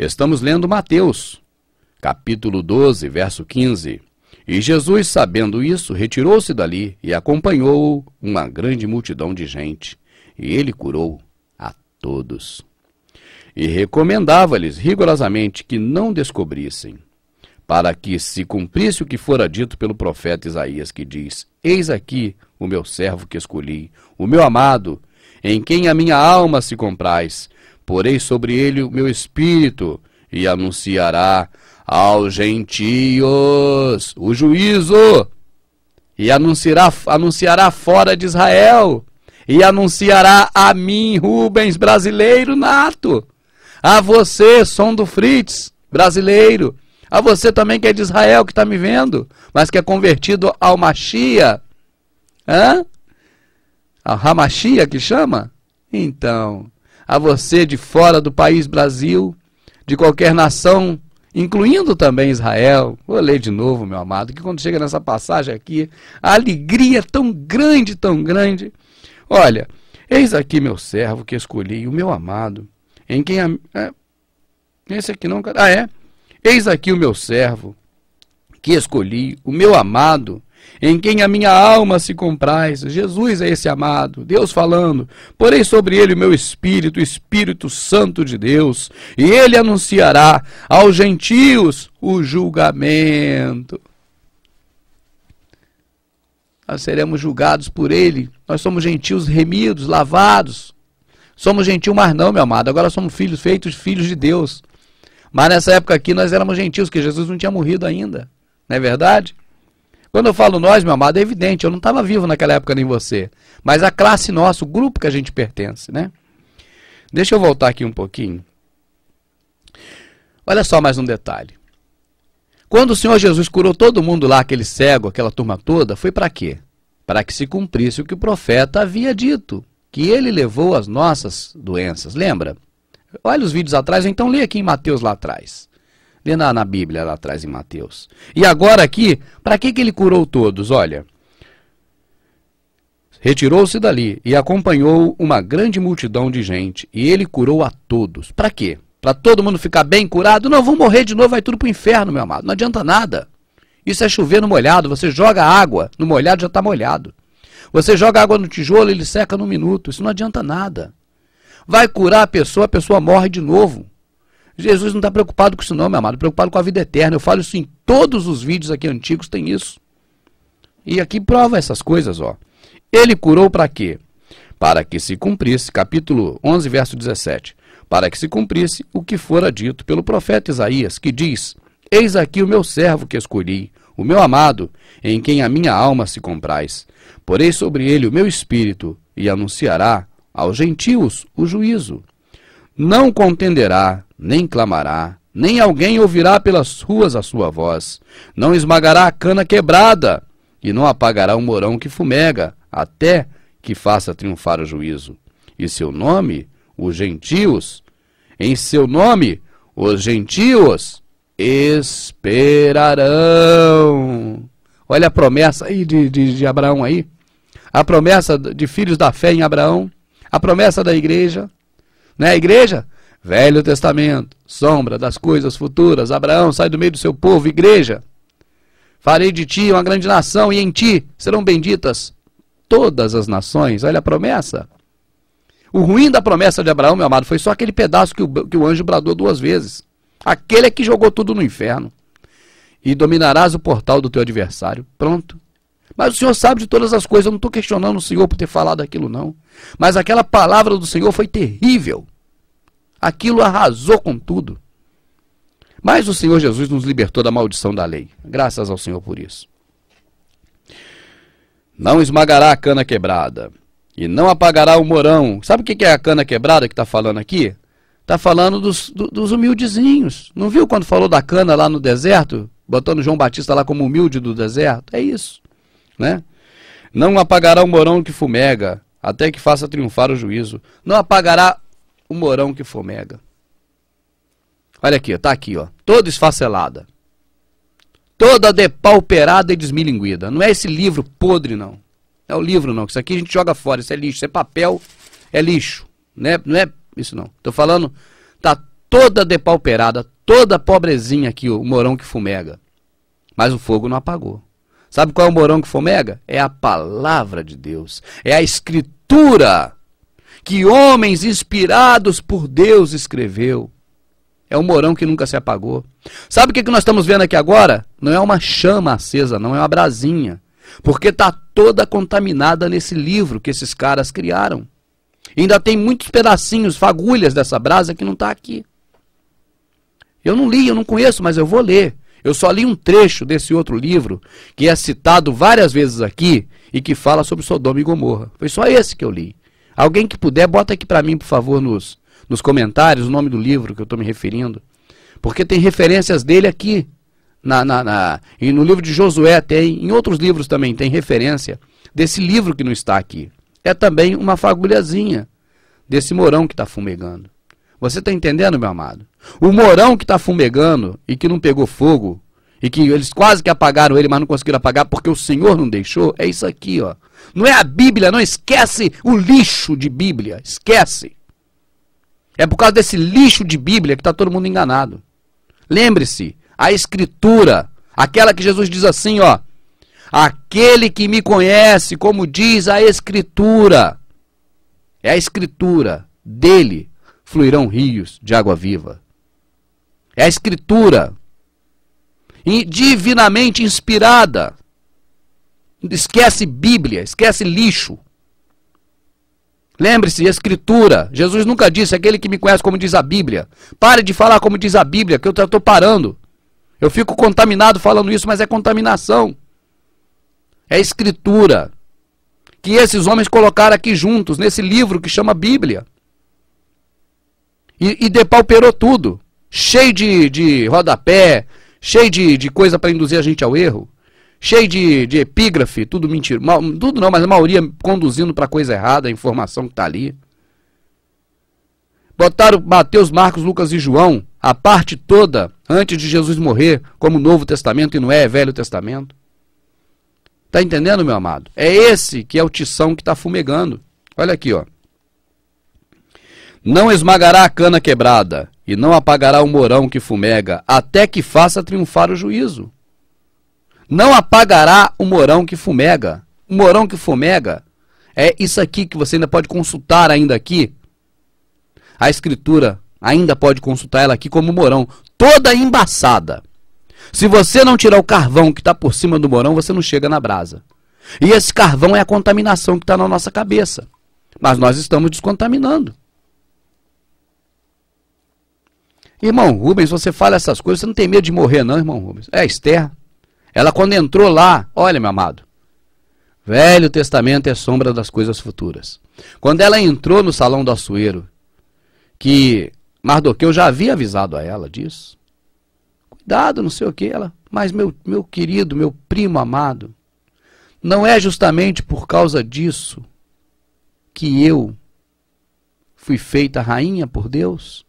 Estamos lendo Mateus, capítulo 12, verso 15. E Jesus, sabendo isso, retirou-se dali e acompanhou uma grande multidão de gente, e ele curou a todos. E recomendava-lhes rigorosamente que não descobrissem, para que se cumprisse o que fora dito pelo profeta Isaías, que diz: Eis aqui o meu servo que escolhi, o meu amado, em quem a minha alma se compraz porei sobre ele o meu espírito, e anunciará aos gentios o juízo, e anunciará, anunciará fora de Israel, e anunciará a mim, Rubens, brasileiro nato, a você, som do Fritz, brasileiro, a você também que é de Israel, que está me vendo, mas que é convertido ao Machia, hã? A ramachia que chama? Então, a você de fora do país Brasil, de qualquer nação, incluindo também Israel. Vou ler de novo, meu amado, que quando chega nessa passagem aqui, a alegria é tão grande, tão grande. Olha, eis aqui meu servo que escolhi, o meu amado, em quem a, é, esse aqui não. Ah, é? Eis aqui o meu servo que escolhi, o meu amado, em quem a minha alma se compraz. Jesus é esse amado, Deus falando. Porei sobre ele o meu espírito, o Espírito Santo de Deus, e ele anunciará aos gentios o julgamento. Nós seremos julgados por ele. Nós somos gentios remidos, lavados. Somos gentios, mas não, meu amado. Agora somos filhos, feitos filhos de Deus. Mas nessa época aqui nós éramos gentios, que Jesus não tinha morrido ainda. Não é verdade? Quando eu falo nós, meu amado, é evidente, eu não estava vivo naquela época nem você. Mas a classe nossa, o grupo que a gente pertence, né? Deixa eu voltar aqui um pouquinho. Olha só mais um detalhe. Quando o Senhor Jesus curou todo mundo lá, aquele cego, aquela turma toda, foi para quê? Para que se cumprisse o que o profeta havia dito, que ele levou as nossas doenças. Lembra? Olha os vídeos atrás, então lê aqui em Mateus lá atrás. Vê na, na Bíblia lá atrás em Mateus. E agora aqui, para que, que ele curou todos? Olha. Retirou-se dali e acompanhou uma grande multidão de gente, e ele curou a todos. Para quê? Para todo mundo ficar bem curado? Não, vão morrer de novo, vai tudo para o inferno, meu amado. Não adianta nada. Isso é chover no molhado, você joga água, no molhado já está molhado. Você joga água no tijolo, ele seca num minuto, isso não adianta nada. Vai curar a pessoa, a pessoa morre de novo. Jesus não está preocupado com isso, não, meu amado. Preocupado com a vida eterna. Eu falo isso em todos os vídeos aqui antigos, tem isso. E aqui prova essas coisas, ó. Ele curou para quê? Para que se cumprisse, capítulo 11, verso 17. Para que se cumprisse o que fora dito pelo profeta Isaías, que diz: Eis aqui o meu servo que escolhi, o meu amado, em quem a minha alma se comprais. Porei sobre ele o meu espírito, e anunciará aos gentios o juízo. Não contenderá, nem clamará, nem alguém ouvirá pelas ruas a sua voz. Não esmagará a cana quebrada, e não apagará o morão que fumega, até que faça triunfar o juízo. E seu nome, os gentios, em seu nome, os gentios esperarão. Olha a promessa aí de, de, de Abraão aí. A promessa de filhos da fé em Abraão. A promessa da igreja. Né? A igreja Velho Testamento, sombra das coisas futuras. Abraão, sai do meio do seu povo, igreja. Farei de ti uma grande nação, e em ti serão benditas todas as nações. Olha a promessa. O ruim da promessa de Abraão, meu amado, foi só aquele pedaço que o, que o anjo bradou duas vezes. Aquele é que jogou tudo no inferno. E dominarás o portal do teu adversário. Pronto. Mas o Senhor sabe de todas as coisas. Eu não estou questionando o Senhor por ter falado aquilo, não. Mas aquela palavra do Senhor foi terrível. Aquilo arrasou com tudo. Mas o Senhor Jesus nos libertou da maldição da lei. Graças ao Senhor por isso. Não esmagará a cana quebrada e não apagará o morão. Sabe o que é a cana quebrada que está falando aqui? Está falando dos, dos humildezinhos. Não viu quando falou da cana lá no deserto? Botando João Batista lá como humilde do deserto? É isso. Né? Não apagará o morão que fumega, até que faça triunfar o juízo. Não apagará o morão que fomega. Olha aqui, tá aqui, ó. Toda esfacelada. Toda depauperada e desmilinguida. Não é esse livro podre, não. é o livro, não. Isso aqui a gente joga fora. Isso é lixo. Isso é papel, é lixo. Não é, não é isso, não. Tô falando, tá toda depauperada, toda pobrezinha aqui, ó, o morão que fumega. Mas o fogo não apagou. Sabe qual é o morão que fomega? É a palavra de Deus. É a escritura que homens inspirados por Deus escreveu. É um morão que nunca se apagou. Sabe o que, que nós estamos vendo aqui agora? Não é uma chama acesa, não é uma brasinha. Porque está toda contaminada nesse livro que esses caras criaram. Ainda tem muitos pedacinhos, fagulhas dessa brasa que não está aqui. Eu não li, eu não conheço, mas eu vou ler. Eu só li um trecho desse outro livro, que é citado várias vezes aqui, e que fala sobre Sodoma e Gomorra. Foi só esse que eu li. Alguém que puder, bota aqui para mim, por favor, nos, nos comentários o nome do livro que eu estou me referindo. Porque tem referências dele aqui. Na, na, na, e no livro de Josué tem, em outros livros também tem referência desse livro que não está aqui. É também uma fagulhazinha desse morão que está fumegando. Você está entendendo, meu amado? O morão que está fumegando e que não pegou fogo e que eles quase que apagaram ele, mas não conseguiram apagar porque o Senhor não deixou, é isso aqui, ó. Não é a Bíblia, não esquece o lixo de Bíblia, esquece. É por causa desse lixo de Bíblia que está todo mundo enganado. Lembre-se, a Escritura, aquela que Jesus diz assim, ó. Aquele que me conhece, como diz a Escritura, é a Escritura, dele fluirão rios de água viva. É a Escritura, e divinamente inspirada. Esquece Bíblia, esquece lixo. Lembre-se, Escritura. Jesus nunca disse, aquele que me conhece como diz a Bíblia. Pare de falar como diz a Bíblia, que eu estou parando. Eu fico contaminado falando isso, mas é contaminação. É Escritura. Que esses homens colocaram aqui juntos, nesse livro que chama Bíblia. E, e depauperou tudo. Cheio de, de rodapé, cheio de, de coisa para induzir a gente ao erro, cheio de, de epígrafe, tudo mentira, mal, tudo não, mas a maioria conduzindo para coisa errada, a informação que está ali. Botaram Mateus, Marcos, Lucas e João, a parte toda, antes de Jesus morrer, como Novo Testamento e não é, é Velho Testamento. Tá entendendo, meu amado? É esse que é o tição que está fumegando. Olha aqui, ó. Não esmagará a cana quebrada, e não apagará o morão que fumega, até que faça triunfar o juízo. Não apagará o morão que fumega. O morão que fumega é isso aqui que você ainda pode consultar ainda aqui. A escritura ainda pode consultar ela aqui como morão, toda embaçada. Se você não tirar o carvão que está por cima do morão, você não chega na brasa. E esse carvão é a contaminação que está na nossa cabeça. Mas nós estamos descontaminando. Irmão Rubens, você fala essas coisas, você não tem medo de morrer, não, irmão Rubens. É a Esther. Ela, quando entrou lá, olha, meu amado, Velho Testamento é sombra das coisas futuras. Quando ela entrou no salão do Açoeiro, que Mardoqueu já havia avisado a ela disso, cuidado, não sei o que, ela, mas meu, meu querido, meu primo amado, não é justamente por causa disso que eu fui feita rainha por Deus?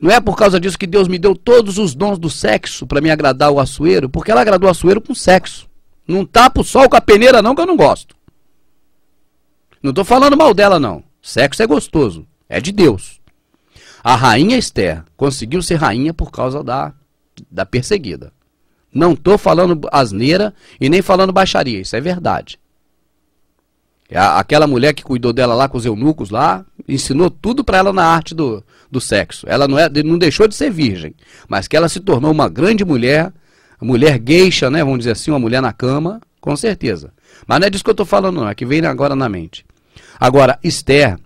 Não é por causa disso que Deus me deu todos os dons do sexo para me agradar o açoeiro, porque ela agradou o açoeiro com sexo. Não tapo o sol com a peneira não que eu não gosto. Não estou falando mal dela não. Sexo é gostoso, é de Deus. A rainha Esther conseguiu ser rainha por causa da, da perseguida. Não estou falando asneira e nem falando baixaria, isso é verdade. É aquela mulher que cuidou dela lá com os eunucos lá, ensinou tudo para ela na arte do, do sexo. Ela não, é, não deixou de ser virgem, mas que ela se tornou uma grande mulher, mulher gueixa, né, vamos dizer assim, uma mulher na cama, com certeza. Mas não é disso que eu estou falando, não, é que vem agora na mente. Agora, Esther,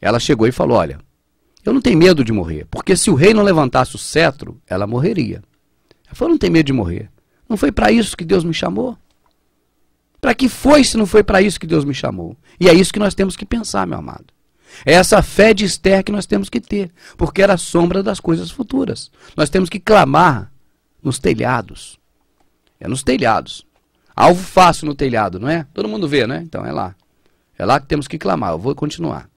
ela chegou e falou: Olha, eu não tenho medo de morrer, porque se o rei não levantasse o cetro, ela morreria. Ela falou: Não tenho medo de morrer. Não foi para isso que Deus me chamou? Para que foi se não foi para isso que Deus me chamou? E é isso que nós temos que pensar, meu amado. É essa fé de Esther que nós temos que ter, porque era a sombra das coisas futuras. Nós temos que clamar nos telhados. É nos telhados. Alvo fácil no telhado, não é? Todo mundo vê, né? Então é lá. É lá que temos que clamar. Eu vou continuar.